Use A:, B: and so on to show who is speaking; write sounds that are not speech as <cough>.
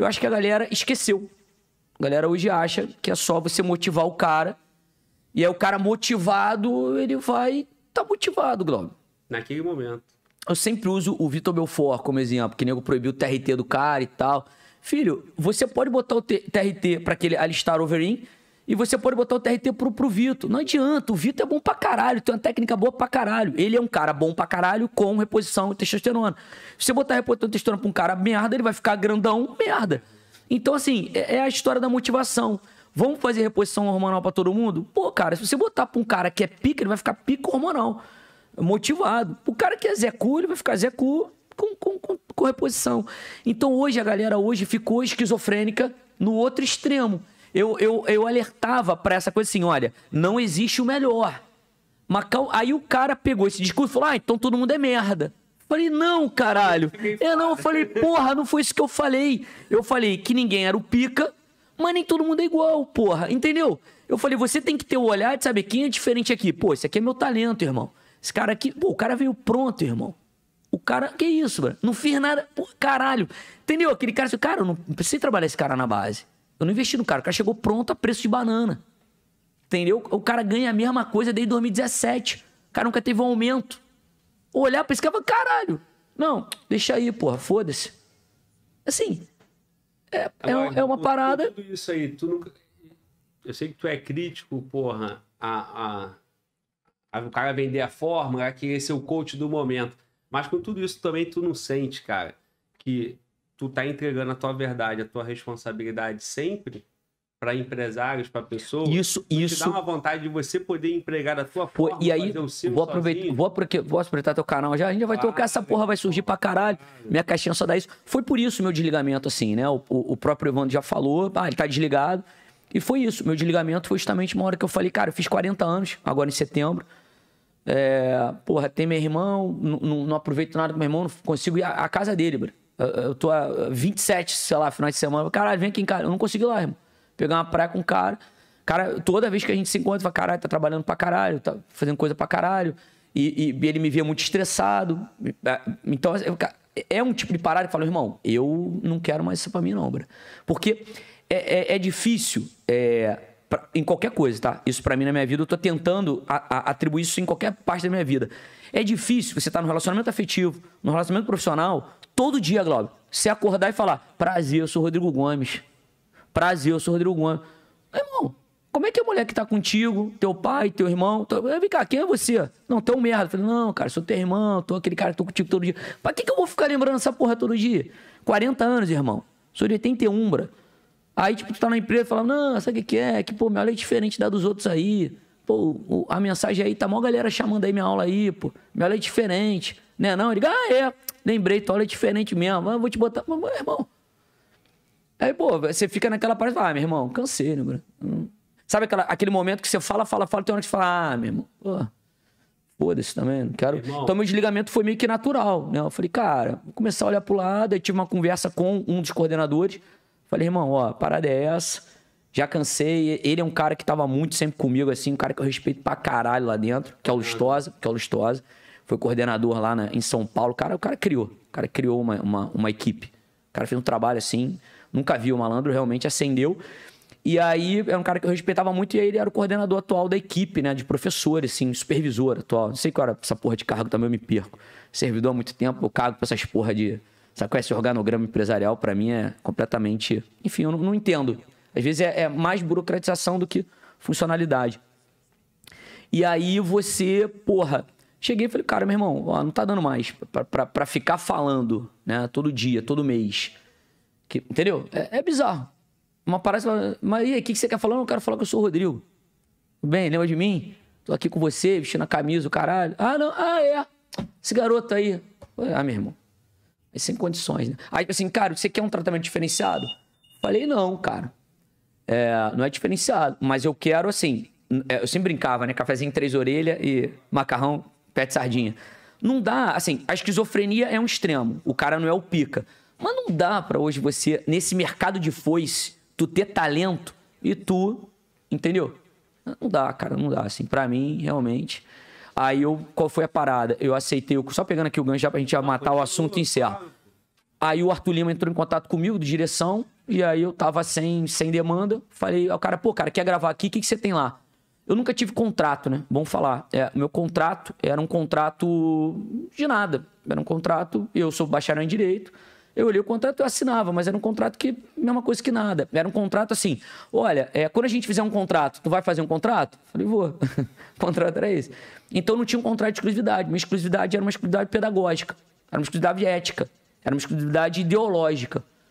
A: Eu acho que a galera esqueceu. A galera hoje acha que é só você motivar o cara. E aí o cara motivado, ele vai. Tá motivado, Globo. Naquele momento. Eu sempre uso o Vitor Belfort como exemplo, que nego proibiu o TRT do cara e tal. Filho, você pode botar o TRT para aquele alistar overin e você pode botar o TRT pro, pro Vitor. Não adianta, o Vitor é bom pra caralho, tem uma técnica boa pra caralho. Ele é um cara bom pra caralho com reposição de testosterona. Se você botar reposição de testosterona pra um cara merda, ele vai ficar grandão, merda. Então, assim, é, é a história da motivação. Vamos fazer reposição hormonal para todo mundo? Pô, cara, se você botar pra um cara que é pica, ele vai ficar pico hormonal, motivado. O cara que é Zé Cu, ele vai ficar Zé Cu com, com, com, com reposição. Então, hoje, a galera hoje ficou esquizofrênica no outro extremo eu, eu, eu alertava para essa coisa assim: olha, não existe o melhor. aí o cara pegou esse discurso e falou: ah, então todo mundo é merda. Falei, não, caralho. Eu não falei, porra, não foi isso que eu falei. Eu falei que ninguém era o pica, mas nem todo mundo é igual, porra. Entendeu? Eu falei, você tem que ter o olhar de saber quem é diferente aqui. Pô, esse aqui é meu talento, irmão. Esse cara aqui, pô, o cara veio pronto, irmão. O cara, que isso, mano? Não fiz nada, porra. caralho. Entendeu? Aquele cara, cara, eu não preciso trabalhar esse cara na base. Eu não investi no cara. O cara chegou pronto a preço de banana. Entendeu? O cara ganha a mesma coisa desde 2017. O cara nunca teve um aumento. Olhar pra esse cara e caralho. Não, deixa aí, porra, foda-se. Assim, é, é, é uma tu, parada. Tudo isso aí, tu nunca. Eu sei que tu é crítico, porra, a, a, a o cara vender a fórmula, que esse é o coach do momento. Mas com tudo isso também tu não sente, cara, que tu tá entregando a tua verdade, a tua responsabilidade sempre para empresários, para pessoas. Isso, isso. Te dá uma vontade de você poder empregar a tua porra. e aí, vou aproveitar, vou, porque, vou aproveitar teu canal já, a gente já vai ah, tocar, essa porra vai surgir pra caralho, minha caixinha só dá isso. Foi por isso meu desligamento, assim, né? O, o, o próprio Evandro já falou, ah, ele tá desligado. E foi isso, meu desligamento foi justamente uma hora que eu falei, cara, eu fiz 40 anos, agora em setembro, é, porra, tem meu irmão, não, não aproveito nada do meu irmão, não consigo ir à, à casa dele, bro. Eu tô a 27, sei lá, finais de semana. Caralho, vem aqui em casa. Eu não consegui lá, irmão. Pegar uma praia com o um cara. Cara, toda vez que a gente se encontra, fala, caralho, tá trabalhando pra caralho, tá fazendo coisa pra caralho. E, e, e ele me via muito estressado. É, então, eu, é, é um tipo de parada que fala, irmão, eu não quero mais isso pra mim, não, bro. Porque é, é, é difícil. É, pra, em qualquer coisa, tá? Isso para mim na minha vida, eu tô tentando a, a, atribuir isso em qualquer parte da minha vida. É difícil você tá no relacionamento afetivo, no relacionamento profissional, todo dia, Glauber. Você acordar e falar: Prazer, eu sou Rodrigo Gomes. Prazer, eu sou Rodrigo Gomes. Meu irmão, como é que é a mulher que tá contigo, teu pai, teu irmão? Teu... Eh, vem cá, quem é você? Não, teu merda. Eu falei, não, cara, sou teu irmão, tô aquele cara que tô contigo todo dia. Pra que, que eu vou ficar lembrando essa porra todo dia? 40 anos, irmão. Sou de 81, bra. Aí, tipo, tu tá na empresa e fala, não, sabe o que, que é? Que, pô, minha aula é diferente da dos outros aí. Pô, a mensagem aí, tá mó galera chamando aí minha aula aí, pô. Minha aula é diferente. Né, não? Ele, ah, é. Lembrei, tua aula é diferente mesmo. Mas ah, eu vou te botar. Mas, meu irmão. Aí, pô, você fica naquela parte e fala, ah, meu irmão, cansei, né, bro? Hum. Sabe aquela, aquele momento que você fala, fala, fala, tem hora de fala, ah, meu irmão, pô, foda-se também, não quero. Irmão. Então, meu desligamento foi meio que natural, né? Eu falei, cara, vou começar a olhar pro lado, aí tive uma conversa com um dos coordenadores. Falei, irmão, ó, parada é essa. Já cansei. Ele é um cara que tava muito sempre comigo, assim, um cara que eu respeito pra caralho lá dentro, que é o Lustosa, que é o Lustosa. Foi coordenador lá na, em São Paulo. O cara, o cara criou. O cara criou uma, uma, uma equipe. O cara fez um trabalho assim. Nunca vi o malandro, realmente acendeu. E aí era um cara que eu respeitava muito, e aí ele era o coordenador atual da equipe, né? De professores, assim, supervisor atual. Não sei qual era essa porra de cargo também, eu me perco. Servidor há muito tempo, eu cargo pra essas porra de Sabe qual é esse organograma empresarial? Para mim é completamente. Enfim, eu não, não entendo. Às vezes é, é, mais burocratização do que funcionalidade. E aí você, porra, cheguei e falei, cara, meu irmão, ó, não tá dando mais para ficar falando, né, todo dia, todo mês. Que, entendeu? É, é, bizarro. Uma parada, mas e aí, o que, que você quer falar? Eu quero falar que eu sou o Rodrigo. Tudo bem, lembra de mim? Tô aqui com você, vestindo a camisa, o caralho. Ah, não, ah, é. Esse garoto aí. Ah, meu irmão. Mas é sem condições, né? Aí, assim, cara, você quer um tratamento diferenciado? Falei, não, cara. É, não é diferenciado, mas eu quero, assim... É, eu sempre brincava, né? Cafezinho, três orelhas e macarrão, pé de sardinha. Não dá, assim, a esquizofrenia é um extremo. O cara não é o pica. Mas não dá para hoje você, nesse mercado de foice, tu ter talento e tu, entendeu? Não dá, cara, não dá. Assim, para mim, realmente... Aí eu, qual foi a parada? Eu aceitei Eu Só pegando aqui o gancho já pra gente já ah, matar o assunto e encerrar. Aí o Arthur Lima entrou em contato comigo, de direção, e aí eu tava sem, sem demanda. Falei ao cara, pô, cara, quer gravar aqui? O que, que você tem lá? Eu nunca tive contrato, né? Vamos falar. É, meu contrato era um contrato de nada. Era um contrato, eu sou bacharel em Direito, eu olhei o contrato, eu assinava, mas era um contrato que, mesma é coisa que nada. Era um contrato assim, olha, é, quando a gente fizer um contrato, tu vai fazer um contrato? Eu falei, vou. <laughs> o contrato era esse. Então não tinha um contrato de exclusividade. Minha exclusividade era uma exclusividade pedagógica, era uma exclusividade ética, era uma exclusividade ideológica.